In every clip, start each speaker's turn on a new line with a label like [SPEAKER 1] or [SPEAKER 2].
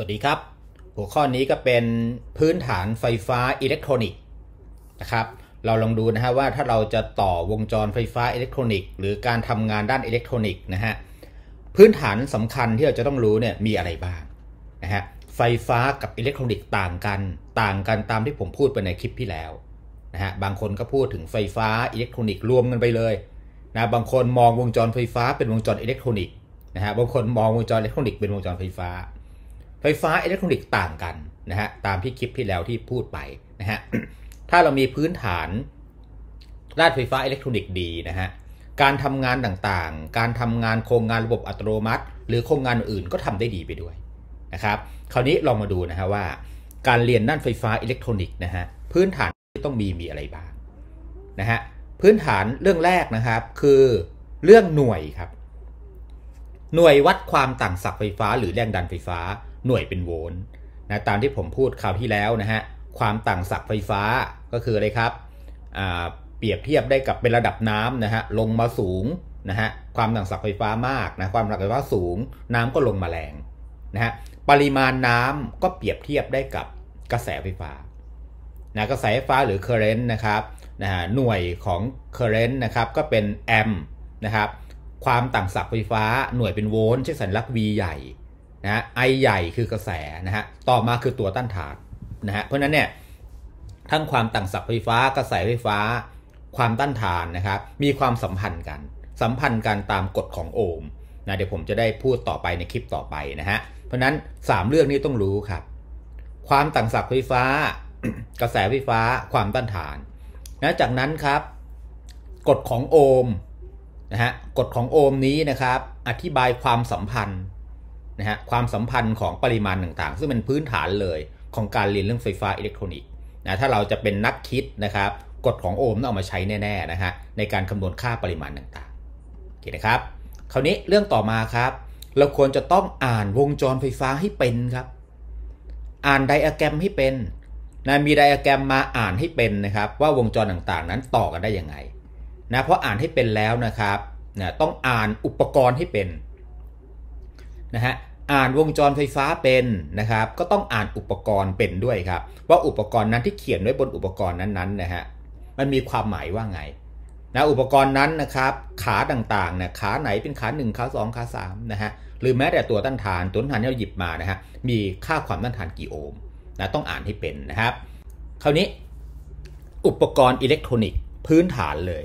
[SPEAKER 1] วัสดีครับหัวข้อนี้ก็เป็นพื้นฐานไฟฟ้าอิเล็กทรอนิกส์นะครับเราลองดูนะฮะว่าถ้าเราจะต่อวงจรไฟฟ้าอิเล็กทรอนิกส์หรือการทำงานด้านอิเล็กทรอนิกส์นะฮะพื้นฐานสำคัญที่เราจะต้องรู้เนี่ยมีอะไรบ้างนะฮะไฟฟ้ากับอิเล็กทรอนิกส์ต่างกันต่างกันตามที่ผมพูดไปในคลิปที่แล้วนะฮะบางคนก็พูดถึงไฟฟ้าอิเล็กทรอนิกส์รวมกันไปเลยนะบางคนมองวงจรไฟฟ้าเป็นวงจรอิเล็กทรอนิกส์นะฮะบางคนมองวงจรอิเล็กทรอนิกส์เป็นวงจรไฟฟ้าไฟฟ้าอิเล็กทรอนิกส์ต่างกันนะฮะตามที่คลิปที่แล้วที่พูดไปนะฮะถ้าเรามีพื้นฐานด้านไฟฟ้าอิเล็กทรอนิกส์ดีนะฮะการทำงานต่างๆ การทำงานโครงงานระบบอัตโนมัติ หรือโครงงานอื่นก็ทำได้ดีไปด้วยนะครับคราวนี้ลองมาดูนะฮะว่าการเรียนด้านไฟฟ้าอิเล็กทรอนิกส์นะฮะพื้นฐานที่ต้องมีมีอะไรบ้างนะฮะพื้นฐานเรื่องแรกนะครับคือเรื่องหน่วยครับหน่วยวัดความต่างศักย์ไฟฟ้า หรือแรงดันไฟฟ้าหน่วยเป็นโวลต์นะตามที่ผมพูดคราวที่แล้วนะฮะ ความต่างศักย์ไฟฟ้าก็คืออะไรครับเปรียบเทียบได้กับเป็นระดับน้ำนะฮะลงมาสูงนะฮะความต่างศักย์ไฟฟ้ามากนะความต่างศักย์ไฟฟ้าสูง น้ำก็ลงมาแรงนะฮะปริมาณน้ำก็เปรียบเทียบได้กับกระแสไฟฟ้านะกระแสไฟฟ้าหรือ current นะครับนะฮะหน่วยของ current นะครับก็เป็นแอมป์นะครับความต่างศักย์ไฟฟ้าหน่วยเป็นโวลต์ใช้สัญลักษณ์ V ใหญ่นะฮะไอใหญ่คือกระแสนะฮะ ต่อมาคือตัวต้านทานนะฮะ เพราะนั้นเนี่ยทั้งความต่างศักย์ไฟฟ้า กระแสไฟฟ้า ความต้านทานนะครับมีความสัมพันธ์กัน สัมพันธ์กันตามกฎของโอห์มนะเดี๋ยวผมจะได้พูดต่อไปในคลิปต่อไปนะฮะเพราะนั้น3เรื่องนี้ต้องรู้ครับความต่างศักย์ไฟฟ้า กระแสไฟฟ้า ความต้านทานนะจากนั้นครับกฎของโอห์มนะฮะกฎของโอห์มนี้นะครับอธิบายความสัมพันธ์ะฮะความสัมพันธ์ของปริมาณต่างๆ ซึ่งเป็นพื้นฐานเลยของการเรียนเรื่องไฟฟ้าอิเล็กทรอนิกส์นะถ้าเราจะเป็นนักคิดนะครับกฎของโอห์มต้องเอามาใช้แน่ ๆนะฮะในการคำนวณค่าปริมาณต่างๆโอเคนะครับ คราวนี้เรื่องต่อมาครับ เราควรจะต้องอ่านวงจรไฟฟ้าให้เป็นครับ อ่านไดอะแกรมให้เป็นนะมีไดอะแกรมมาอ่านให้เป็นนะครับ ว่าวงจรต่างๆ นั้นต่อกันได้ยังไงนะเพราะอ่านให้เป็นแล้วนะครับนะต้องอ่านอุปกรณ์ให้เป็นนะฮะอ่านวงจรไฟฟ้าเป็นนะครับก็ต้องอ่านอุปกรณ์เป็นด้วยครับว่าอุปกรณ์นั้นที่เขียนไว้บนอุปกรณ์นั้นๆนะฮะมันมีความหมายว่าไงนะอุปกรณ์นั้นนะครับขาต่างๆนะขาไหนเป็นขา1ขา2ขา3นะฮะหรือแม้แต่ตัวต้านทานตัว้นทานที่เราหยิบมานะฮะมีค่าความต้านทานกี่โอห์มนะต้องอ่านให้เป็นนะครับคราวนี้อุปกรณ์อิเล็กทรอนิกส์พื้นฐานเลย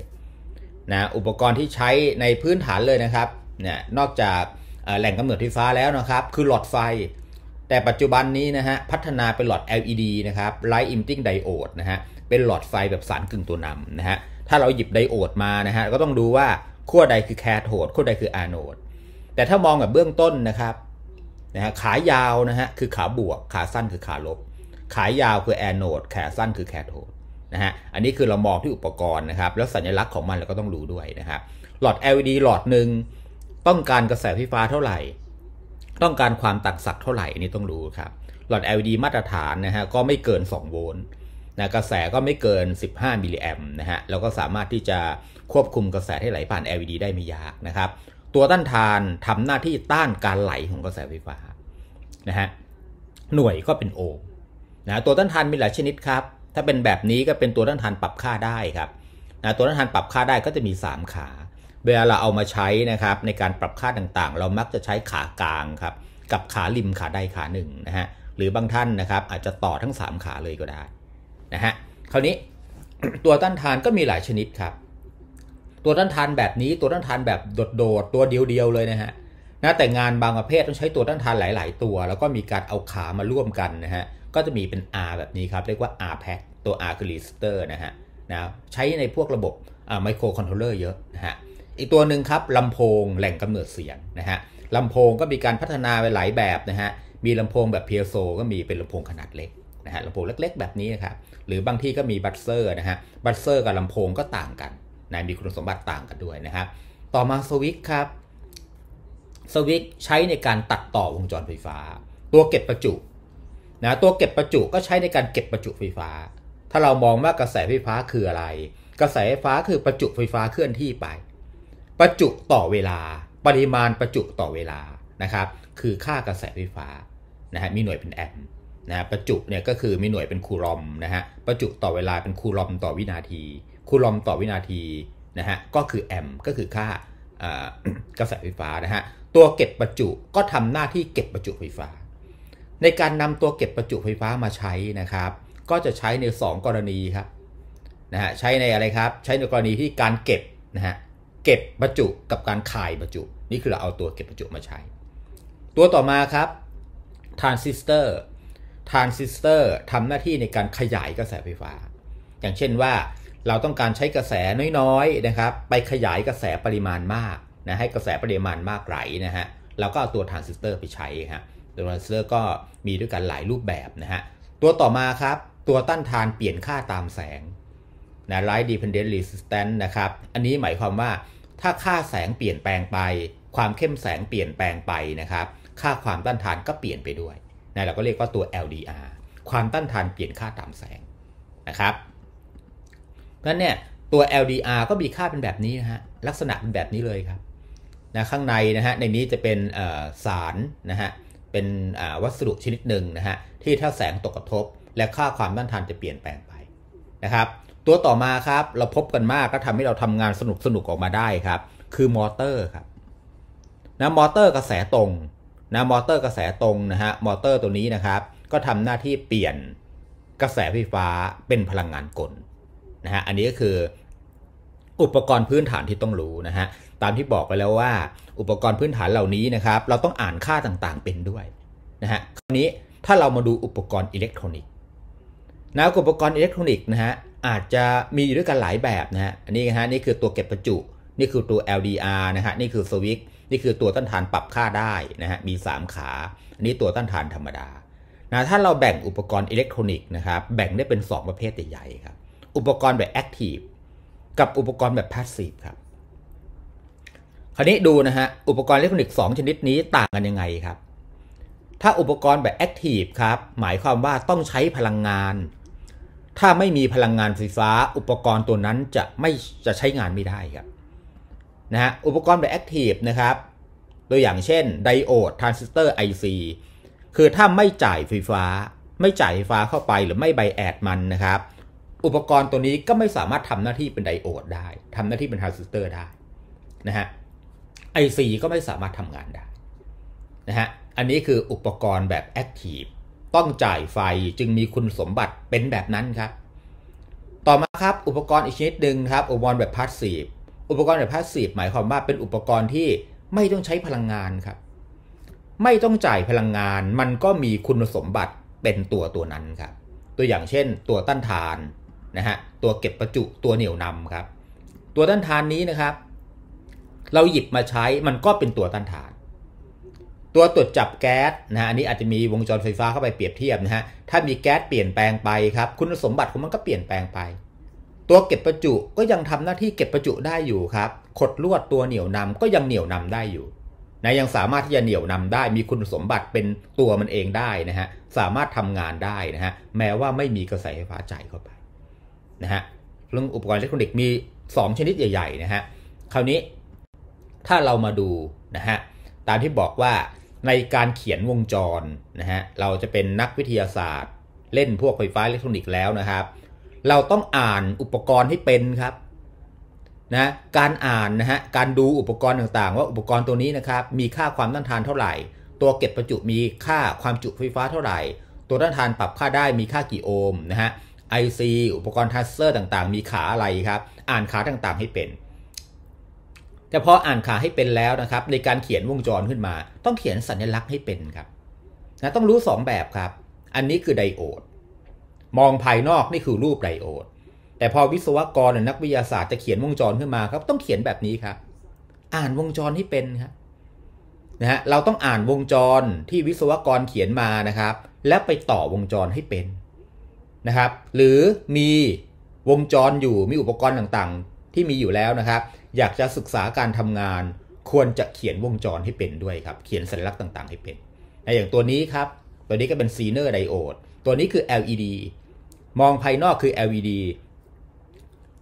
[SPEAKER 1] นะอุปกรณ์ที่ใช้ในพื้นฐานเลยนะครับเนี่ยนอกจากแหล่งกำเนิดไฟฟ้าแล้วนะครับ คือหลอดไฟ แต่ปัจจุบันนี้นะฮะพัฒนาเป็นหลอด LED นะครับ Light Emitting Diode นะฮะเป็นหลอดไฟแบบสารกึ่งตัวนำนะฮะถ้าเราหยิบไดโอดมานะฮะก็ต้องดูว่าขั้วใดคือ แคโทดขั้วใดคืออาโนด แต่ถ้ามองแบบเบื้องต้นนะครับนะฮะขายาวนะฮะคือขาบวก ขาสั้นคือขาลบ ขายาวคือแอนโนดขาสั้นคือแคโทดนะฮะอันนี้คือเรามองที่อุปกรณ์นะครับแล้วสัญลักษณ์ของมันเราก็ต้องรู้ด้วยนะครับหลอด LED หลอดหนึ่งต้องการกระแสไฟฟ้าเท่าไหร่ ต้องการความตัดสศักเท่าไหร่นี่ต้องรู้ครับ หลอด LED มาตรฐานนะฮะก็ไม่เกิน 2 โวลต์นะกระแสก็ไม่เกิน 15 มิลลิแอมป์นะฮะเราก็สามารถที่จะควบคุมกระแสให้ไหลผ่าน LED ได้ไม่ยากนะครับ ตัวต้านทานทำหน้าที่ต้านการไหลของกระแสไฟฟ้านะฮะ หน่วยก็เป็นโอห์มนะตัวต้านทานมีหลายชนิดครับ ถ้าเป็นแบบนี้ก็เป็นตัวต้านทานปรับค่าได้ครับนะตัวต้านทานปรับค่าได้ก็จะมี 3 ขาเวลาเราเอามาใช้นะครับในการปรับค่าต่างๆ เรามักจะใช้ขากลางครับกับขาริมขาใดขาหนึ่งนะฮะหรือบางท่านนะครับอาจจะต่อทั้ง 3 ขาเลยก็ได้นะฮะคราวนี้ตัวต้านทานก็มีหลายชนิดครับ ตัวต้านทานแบบนี้ตัวต้านทานแบบโดดโดตัวเดียวเดียวเลยนะฮะนะแต่งานบางประเภทต้องใช้ตัวต้านทานหลายๆตัว แล้วก็มีการเอาขามาร่วมกันนะฮะก็จะมีเป็น R แบบนี้ครับเรียกว่า R pack ตัว R คือ resistor นะฮะนะใช้ในพวกระบบไมโครคอนโทรลเลอร์เยอะนะฮะอีกตัวหนึ่งครับ ลำโพงแหล่งกำเนิดเสียงนะฮะลำโพงก็มีการพัฒนาไปหลายแบบนะฮะมีลำโพงแบบเพียโซก็มีเป็นลำโพงขนาดเล็กนะฮะลำโพงเล็กๆ แบบนี้นะครับ หรือบางที่ก็มีบัตเซอร์นะฮะบัตเซอร์กับลำโพงก็ต่างกันนะมีคุณสมบัติต่างกันด้วยนะครับ ต่อมาสวิตครับสวิตใช้ในการตัดต่อวงจรไฟฟ้า ตัวเก็บประจุนะตัวเก็บประจุก็ใช้ในการเก็บประจุไฟฟ้า ถ้าเรามองว่ากระแสไฟฟ้าคืออะไร กระแสไฟฟ้าคือประจุไฟฟ้าเคลื่อนที่ไปประจุต่อเวลา ปริมาณประจุต่อเวลานะครับ คือค่ากระแสไฟฟ้านะฮะมีหน่วยเป็นแอมป์นะประจุเนี่ยก็คือมีหน่วยเป็นคูลอมนะฮะประจุต่อเวลาเป็นคูลอมต่อวินาที คูลอมต่อวินาทีนะฮะก็คือแอมป์ก็คือค่ากระแสไฟฟ้านะฮะตัวเก็บประจุก็ทำหน้าที่เก็บประจุไฟฟ้า ในการนำตัวเก็บประจุไฟฟ้ามาใช้นะครับ ก็จะใช้ใน 2 กรณีครับนะฮะใช้ในอะไรครับ ใช้ในกรณีที่การเก็บนะฮะเก็บบรรจุกับการขายบรรจุ นี่คือเราเอาตัวเก็บบรรจุมาใช้ ตัวต่อมาครับทรานซิสเตอร์ทรานซิสเตอร์ทำหน้าที่ในการขยายกระแสไฟฟ้าอย่างเช่นว่าเราต้องการใช้กระแสน้อยๆนะครับไปขยายกระแสปริมาณมากนะให้กระแสปริมาณมากไหลนะฮะเราก็เอาตัวทรานซิสเตอร์ไปใช้ฮะตัวทรานซิสเตอร์ก็มีด้วยกันหลายรูปแบบนะฮะตัวต่อมาครับตัวต้านทานเปลี่ยนค่าตามแสงนะไลท์ดีพ d e n d resistance นะครับอันนี้หมายความว่าถ้าค่าแสงเปลี่ยนแปลงไป ความเข้มแสงเปลี่ยนแปลงไปนะครับ ค่าความต้านทานก็เปลี่ยนไปด้วยนะเราก็เรียกว่าตัว LDR ความต้านทานเปลี่ยนค่าตามแสงนะครับนั้นเนี่ยตัว LDR ก็มีค่าเป็นแบบนี้นะฮะลักษณะเป็นแบบนี้เลยครับนะข้างในนะฮะในนี้จะเป็นสารนะฮะเป็นวัสดุชนิดหนึ่งนะฮะที่ถ้าแสงตกกระทบ และค่าความต้านทานจะเปลี่ยนแปลงไปนะครับตัวต่อมาครับ เราพบกันมากก็ทำให้เราทำงานสนุกสนุกออกมาได้ครับ คือมอเตอร์ครับนะมอเตอร์กระแสตรงนะมอเตอร์กระแสตรงนะฮะ มอเตอร์ตัวนี้นะครับ ก็ทำหน้าที่เปลี่ยนกระแสไฟฟ้าเป็นพลังงานกลนะฮะ อันนี้ก็คืออุปกรณ์พื้นฐานที่ต้องรู้นะฮะ ตามที่บอกไปแล้วว่า อุปกรณ์พื้นฐานเหล่านี้นะครับ เราต้องอ่านค่าต่างๆเป็นด้วยนะฮะ คราวนี้ถ้าเรามาดูอุปกรณ์อิเล็กทรอนิกส์นะอุปกรณ์อิเล็กทรอนิกส์นะฮะอาจจะมีอยู่ด้วยกันหลายแบบนะฮะอันนี้นะฮะนี่คือตัวเก็บประจุ นี่คือตัว LDR นะฮะนี่คือสวิตนี่คือตัวต้านทานปรับค่าได้นะฮะมี 3 ขาอันนี้ตัวต้านทานธรรมดานะถ้าเราแบ่งอุปกรณ์อิเล็กทรอนิกส์นะครับแบ่งได้เป็น 2 ประเภทใหญ่ๆครับอุปกรณ์แบบแอคทีฟกับอุปกรณ์แบบพาสซีฟครับคราวนี้ดูนะฮะอุปกรณ์อิเล็กทรอนิกส์2ชนิดนี้ต่างกันยังไงครับถ้าอุปกรณ์แบบแอคทีฟครับหมายความว่าต้องใช้พลังงานถ้าไม่มีพลังงานไฟฟ้าอุปกรณ์ตัวนั้นจะไม่จะใช้งานไม่ได้ครับนะฮะอุปกรณ์แบบแอคทีฟนะครับตัวอย่างเช่นไดโอดทรานซิสเตอร์ IC คือถ้าไม่จ่ายไฟฟ้า ไม่จ่ายไฟฟ้าเข้าไปหรือไม่ไบแอดมันนะครับอุปกรณ์ตัวนี้ก็ไม่สามารถทำหน้าที่เป็นไดโอดได้ ทำหน้าที่เป็นทรานซิสเตอร์ได้นะฮะ IC ก็ไม่สามารถทำงานได้นะฮะอันนี้คืออุปกรณ์แบบแอคทีฟต้องจ่ายไฟจึงมีคุณสมบัติเป็นแบบนั้นครับ ต่อมาครับ อุปกรณ์อีกชนิดหนึ่งครับอุปกรณ์แบบพาสซีฟอุปกรณ์แบบพาสซีฟหมายความว่าเป็นอุปกรณ์ที่ไม่ต้องใช้พลังงานครับไม่ต้องจ่ายพลังงาน มันก็มีคุณสมบัติเป็นตัวตัวนั้นครับตัวอย่างเช่นตัวต้านทานนะฮะตัวเก็บประจุตัวเหนี่ยวนำครับ ตัวต้านทานนี้นะครับ เราหยิบมาใช้มันก็เป็นตัวต้านทานตัวตรวจจับแก๊สนะฮะอันนี้อาจจะมีวงจรไฟฟ้าเข้าไปเปรียบเทียบนะฮะถ้ามีแก๊สเปลี่ยนแปลงไปครับ คุณสมบัติของมันก็เปลี่ยนแปลงไป ตัวเก็บประจุก็ยังทำหน้าที่เก็บประจุได้อยู่ครับขดลวดตัวเหนี่ยวนำก็ยังเหนี่ยวนำได้อยู่นะยังสามารถที่จะเหนี่ยวนำได้มีคุณสมบัติเป็นตัวมันเองได้นะฮะสามารถทำงานได้นะฮะแม้ว่าไม่มีกระแสไฟฟ้าจ่ายเข้าไปนะฮะเรื่องอุปกรณ์อิเล็กทรอนิกส์มี 2 ชนิดใหญ่ๆนะฮะคราวนี้ถ้าเรามาดูนะฮะตามที่บอกว่าในการเขียนวงจรนะฮะ เราจะเป็นนักวิทยาศาสตร์เล่นพวกไฟฟ้าอิเล็กทรอนิกส์แล้วนะครับ เราต้องอ่านอุปกรณ์ให้เป็นครับนะ การอ่านนะฮะ การดูอุปกรณ์ต่างๆ ว่าอุปกรณ์ตัวนี้นะครับมีค่าความต้านทานเท่าไหร่ ตัวเก็บประจุมีค่าความจุไฟฟ้าเท่าไหร่ ตัวต้านทานปรับค่าได้มีค่ากี่โอห์มนะฮะไอซอุปกรณ์ทัสเซอร์ต่างๆ มีขาอะไรครับ อ่านขาต่างๆให้เป็นแต่พออ่านขาให้เป็นแล้วนะครับ ในการเขียนวงจรขึ้นมา ต้องเขียนสัญลักษณ์ให้เป็นครับนะต้องรู้ 2 แบบครับ อันนี้คือไดโอด มองภายนอกนี่คือรูปไดโอด แต่พอวิศวกรหรือนักวิทยาศาสตร์จะเขียนวงจรขึ้นมาครับ ต้องเขียนแบบนี้ครับ อ่านวงจรให้เป็นครับนะฮะเราต้องอ่านวงจรที่วิศวกรเขียนมานะครับ แล้วไปต่อวงจรให้เป็นนะครับ หรือมีวงจรอยู่มีอุปกรณ์ต่างๆ ที่มีอยู่แล้วนะครับอยากจะศึกษาการทำงานควรจะเขียนวงจรให้เป็นด้วยครับเขียนสัญลักษณ์ต่าง ๆให้เป็นอย่างตัวนี้ครับตัวนี้ก็เป็นซีเนอร์ไดโอดตัวนี้คือ LED มองภายนอกคือ LED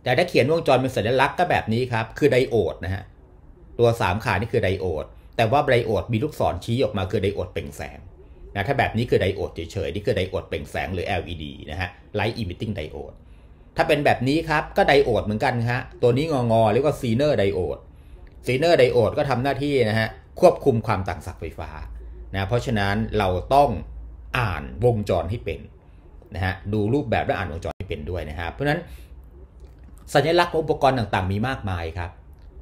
[SPEAKER 1] แต่ถ้าเขียนวงจรเป็นสัญลักษณ์ก็แบบนี้ครับคือไดโอดนะฮะตัว 3 ขานี่คือไดโอดแต่ว่าไดโอดมีลูกศรชี้ออกมาคือไดโอดเปล่งแสงนะถ้าแบบนี้คือไดโอดเฉยๆนี่คือไดโอดเปล่งแสงหรือ LED นะฮะ Light Emitting Diode ถ้าเป็นแบบนี้ครับ ก็ไดโอดเหมือนกันฮะ ตัวนี้งองอเรียกว่าซีเนอร์ไดโอดซีเนอร์ไดโอดก็ทำหน้าที่นะฮะ ควบคุมความต่างศักย์ไฟฟ้านะเพราะฉะนั้นเราต้องอ่านวงจรให้เป็นนะฮะดูรูปแบบและอ่านวงจรให้เป็นด้วยนะครับเพราะฉะนั้น สัญลักษณ์ของอุปกรณ์ต่างๆ มีมากมายครับ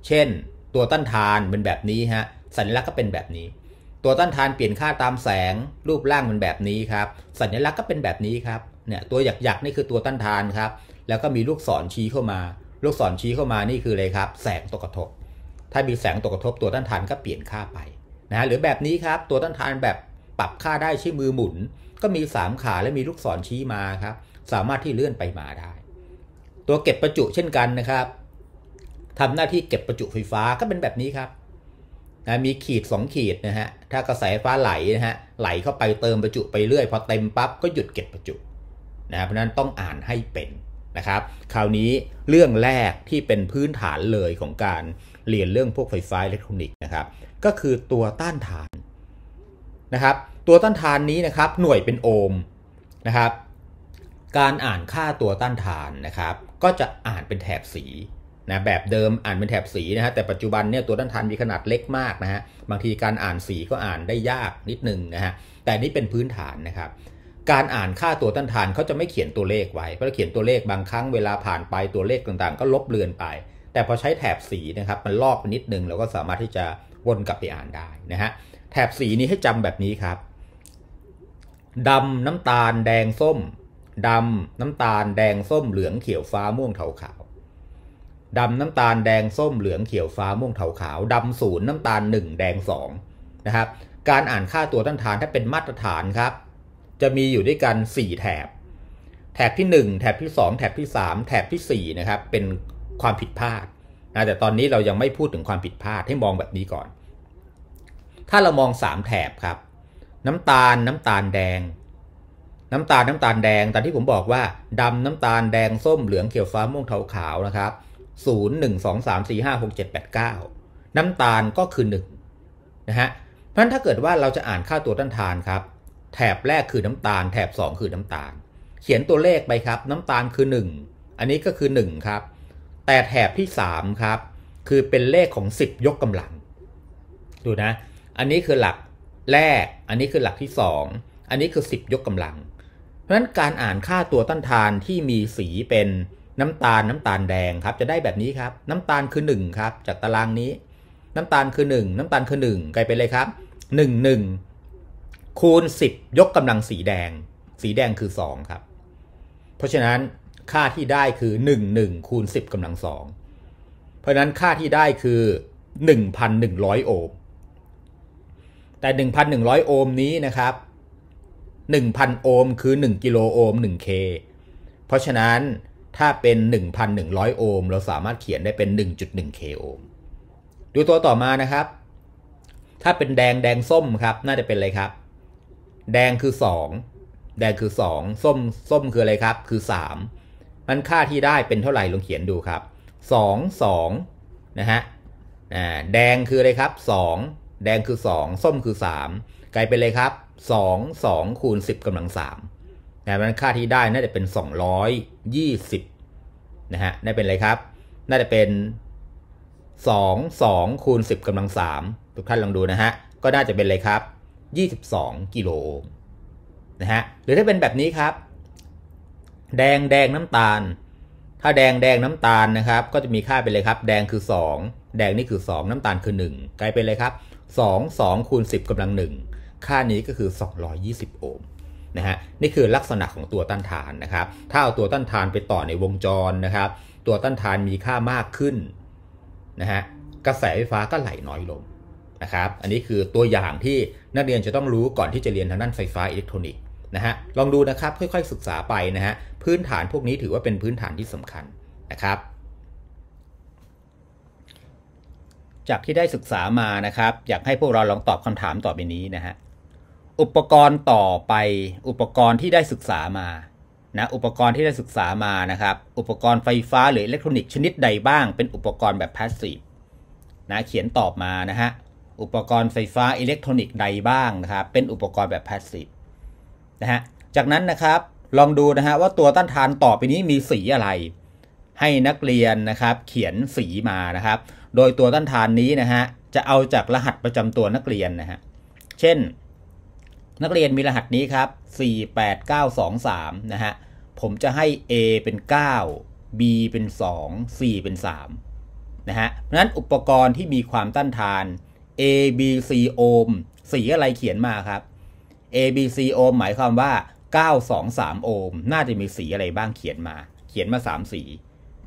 [SPEAKER 1] เช่นตัวต้านทานเป็นแบบนี้ฮะ สัญลักษณ์ก็เป็นแบบนี้ ตัวต้านทานเปลี่ยนค่าตามแสง รูปร่างมันแบบนี้ครับ สัญลักษณ์ก็เป็นแบบนี้ครับเนี่ยตัวหยักๆนี่คือตัวต้านทานครับแล้วก็มีลูกศรชี้เข้ามา ลูกศรชี้เข้ามานี่คืออะไรครับ แสงตกกระทบ ถ้ามีแสงตกกระทบตัวต้านทานก็เปลี่ยนค่าไปนะฮะหรือแบบนี้ครับ ตัวต้านทานแบบปรับค่าได้ใช้มือหมุน ก็มี3ขาและมีลูกศรชี้มาครับ สามารถที่เลื่อนไปมาได้ ตัวเก็บประจุเช่นกันนะครับ ทำหน้าที่เก็บประจุไฟฟ้าก็เป็นแบบนี้ครับ นะ มีขีด 2 ขีดนะฮะ ถ้ากระแสไฟ้าไหลนะฮะ ไหลเข้าไปเติมประจุไปเรื่อย พอเต็มปั๊บก็หยุดเก็บประจุนะเพราะนั้นต้องอ่านให้เป็นนะครับคราวนี้เรื่องแรกที่เป็นพื้นฐานเลยของการเรียนเรื่องพวกไฟฟ้าอิเล็กทรอนิกส์นะครับก็คือตัวต้านทานนะครับ ตัวต้านทานนี้นะครับ หน่วยเป็นโอห์มนะครับ การอ่านค่าตัวต้านทานนะครับ ก็จะอ่านเป็นแถบสีนะแบบเดิมอ่านเป็นแถบสีนะฮะแต่ปัจจุบันเนี่ยตัวต้านทานมีขนาดเล็กมากนะฮะบางทีการอ่านสีก็อ่านได้ยากนิดนึงนะฮะแต่นี่เป็นพื้นฐานนะครับการอ่านค่าตัวต้านทานเขาจะไม่เขียนตัวเลขไว้ เพราะเขียนตัวเลขบางครั้ง เวลาผ่านไปตัวเลขต่างๆ ก็ลบเลือนไป แต่พอใช้แถบสีนะครับ มันลอกไปนิดนึงเราก็สามารถที่จะวนกลับไปอ่านได้นะฮะ แถบสีนี้ให้จำแบบนี้ครับดำน้ำตาลแดงส้มดำน้ำตาล แดงส้ม เหลืองเขียวฟ้าม่วงเทาขาวดำน้ำตาลแดงส้มเหลืองเขียวฟ้าม่วงเทาขาวดำศูนย์น้ำตาลหนึ่งแดงสองนะครับ การอ่านค่าตัวต้านทานถ้าเป็นมาตรฐานครับจะมีอยู่ด้วยกัน 4 แถบ แถบที่ 1 แถบที่ 2 แถบที่ 3 แถบที่4นะครับเป็นความผิดพลาดนะแต่ตอนนี้เรายังไม่พูดถึงความผิดพลาดให้มองแบบนี้ก่อน ถ้าเรามอง 3 แถบครับน้ำตาลน้ำตาลแดง น้ำตาลน้ำตาลแดง ตอนที่ผมบอกว่าดำน้ำตาลแดงส้มเหลืองเขียวฟ้าม่วงเทาขาวนะครับ0 1 2 3 4 5 6 7 8 9 น้ำตาลก็คือ1นะฮะเพราะฉะนั้นถ้าเกิดว่าเราจะอ่านค่าตัวต้านทานครับแถบแรกคือน้ำตาลแถบ2คือน้ำตาล เขียนตัวเลขไปครับ น้ำตาลคือ 1 อันนี้ก็คือ 1 ครับ แต่แถบที่3ครับ คือเป็นเลขของ 10 ยกกำลัง ดูนะ อันนี้คือหลักแรก อันนี้คือหลักที่ 2 อันนี้คือ 10 ยกกำลัง เพราะฉะนั้นการอ่านค่าตัวต้านทานที่มีสีเป็นน้ำตาลน้ำตาลแดงครับ จะได้แบบนี้ครับ น้ำตาลคือ1ครับจากตารางนี้ น้ำตาลคือ 1 น้ำตาลคือ1กลายเป็นเลยครับ1 1คูณ 10 ยกกำลังสีแดงสีแดงคือ 2 ครับ เพราะฉะนั้นค่าที่ได้คือ 1 1คูณ10กำลังสองเพราะนั้นค่าที่ได้คือ 1,100โอห์มแต่ 1,100โอห์มนี้นะครับ1,000โอห์มคือ1กิโลโอห์ม 1K เพราะฉะนั้นถ้าเป็น 1,100 โอห์มเราสามารถเขียนได้เป็น 1.1K โอห์มดูตัวต่อมานะครับ ถ้าเป็นแดงแดงส้มครับ น่าจะเป็นอะไรครับแดงคือสองแดงคือสองส้มส้มคืออะไรครับคือสามมันค่าที่ได้เป็นเท่าไหร่ลองเขียนดูครับสองสองนะฮะแดงคืออะไรครับสองแดงคือสองส้มคือสามกลายเป็นเลยครับสองสองคูณสิบกำลังสามนะมันค่าที่ได้น่าจะเป็นสองร้อยยี่สิบนะฮะน่าเป็นอะไรครับ น่าจะเป็นสองสองคูณสิบกำลังสามทุกท่านลองดูนะฮะ ก็น่าจะเป็นเลยครับ22กิโลโอห์มนะฮะหรือถ้าเป็นแบบนี้ครับ แดงแดงน้ำตาล ถ้าแดงแดงน้ำตาลนะครับก็จะมีค่าไปเลยครับ แดงคือ 2 แดงนี่คือ 2 น้ำตาลคือ 1 กลายเป็นเลยครับ 2 2คูณ10กำลัง1ค่านี้ก็คือ 220โอห์มนะฮะนี่คือลักษณะของตัวต้านทานนะครับ ถ้าเอาตัวต้านทานไปต่อในวงจรนะครับ ตัวต้านทานมีค่ามากขึ้นนะฮะกระแสไฟฟ้าก็ไหลน้อยลงนะครับ อันนี้คือตัวอย่างที่นักเรียนจะต้องรู้ก่อนที่จะเรียนทางด้านไฟฟ้าอิเล็กทรอนิกส์นะฮะ ลองดูนะครับ ค่อยๆศึกษาไปนะฮะ พื้นฐานพวกนี้ถือว่าเป็นพื้นฐานที่สำคัญนะครับ จากที่ได้ศึกษามานะครับ อยากให้พวกเราลองตอบคำถามต่อไปนี้นะฮะ อุปกรณ์ต่อไป อุปกรณ์ที่ได้ศึกษามา นะ อุปกรณ์ที่ได้ศึกษามา นะครับ อุปกรณ์ไฟฟ้าหรืออิเล็กทรอนิกส์ชนิดใดบ้างเป็นอุปกรณ์แบบพาสซีฟนะ เขียนตอบมานะฮะอุปกรณ์ไฟฟ้าอิเล็กทรอนิกส์ใดบ้างนะครับ เป็นอุปกรณ์แบบพาสซีฟนะฮะ จากนั้นนะครับ ลองดูนะฮะว่าตัวต้านทานต่อไปนี้มีสีอะไร ให้นักเรียนนะครับเขียนสีมานะครับ โดยตัวต้านทานนี้นะฮะ จะเอาจากรหัสประจำตัวนักเรียนนะฮะ เช่น นักเรียนมีรหัสนี้ครับ 48923นะฮะ ผมจะให้ A เป็น 9 B เป็น 2 C เป็น3นะฮะเพราะนั้นอุปกรณ์ที่มีความต้านทาน A B C โอมสีอะไรเขียนมาครับ A B C โอมหมายความว่า 923โอมน่าจะมีสีอะไรบ้างเขียนมา เขียนมา 3 สี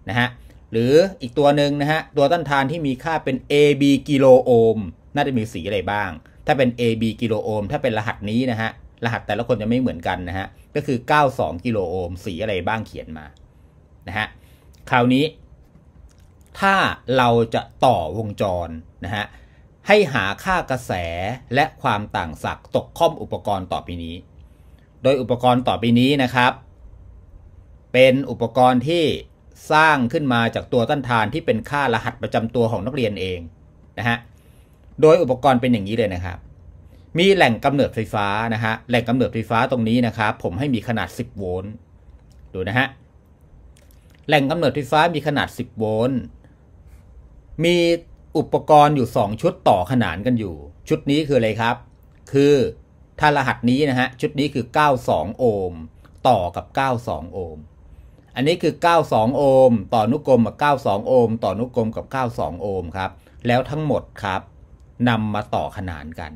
[SPEAKER 1] นะฮะ หรืออีกตัวหนึ่งนะฮะ ตัวต้านทานที่มีค่าเป็น AB กิโลโอห์ม น่าจะมีสีอะไรบ้าง ถ้าเป็น AB กิโลโอห์ม ถ้าเป็นรหัสนี้นะฮะ รหัสแต่ละคนจะไม่เหมือนกันนะฮะ ก็คือ 92 กิโลโอห์ม สีอะไรบ้างเขียนมา นะฮะ คราวนี้ ถ้าเราจะต่อวงจรนะฮะให้หาค่ากระแสและความต่างศักย์ตกค้อมอุปกรณ์ต่อไปนี้ โดยอุปกรณ์ต่อไปนี้นะครับ เป็นอุปกรณ์ที่สร้างขึ้นมาจากตัวต้นทานที่เป็นค่ารหัสประจำตัวของนักเรียนเองนะฮะ โดยอุปกรณ์เป็นอย่างนี้เลยนะครับ มีแหล่งกำเนิดไฟฟ้านะฮะ แหล่งกำเนิดไฟฟ้าตรงนี้นะครับ ผมให้มีขนาด 10 โวลต์ ดูนะฮะ แหล่งกำเนิดไฟฟ้ามีขนาด 10 โวลต์ มีอุปกรณ์อยู่ 2 ชุดต่อขนานกันอยู่ ชุดนี้คืออะไรครับ คือถ้ารหัสนี้นะฮะชุดนี้คือ 92โอห์มต่อกับ 92โอห์มอันนี้คือ 92โอห์มต่อนุกรมกับ 92 โอห์มต่อนุกรมกับ92โอห์มครับแล้วทั้งหมดครับนำมาต่อขนานกัน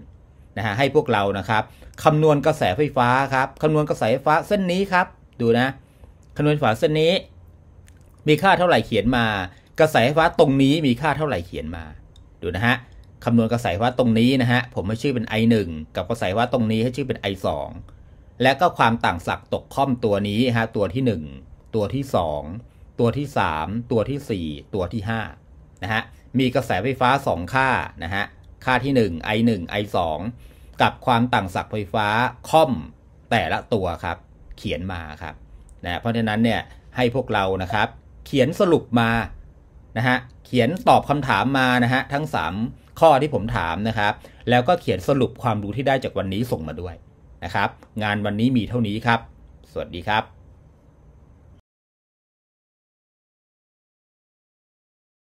[SPEAKER 1] นะฮะให้พวกเรานะครับคำนวณกระแสไฟฟ้าครับคำนวณกระแสไฟฟ้าเส้นนี้ครับดูนะคำนวณฝาเส้นนี้มีค่าเท่าไหร่เขียนมากระแสไฟฟ้าตรงนี้มีค่าเท่าไหร่เขียนมาดูนะฮะ คำนวณกระแสไฟฟ้าตรงนี้นะฮะผมให้ชื่อเป็น i1 กับกระแสไฟฟ้าตรงนี้ให้ชื่อเป็น i2 และก็ความต่างศักย์ตกค่อมตัวนี้ฮะตัวที่ 1 ตัวที่ 2 ตัวที่ 3 ตัวที่ 4 ตัวที่5นะฮะ มีกระแสไฟฟ้า 2 ค่านะฮะค่าที่ 1 i1 i2 กับความต่างศักย์ไฟฟ้าค่อมแต่ละตัวครับเขียนมาครับนะเพราะฉะนั้นเนี่ยให้พวกเรานะครับเขียนสรุปมานะฮะเขียนตอบคำถามมานะฮะทั้ง 3 ข้อที่ผมถามนะครับ แล้วก็เขียนสรุปความรู้ที่ได้จากวันนี้ส่งมาด้วยนะครับ งานวันนี้มีเท่านี้ครับ สวัสดีครับ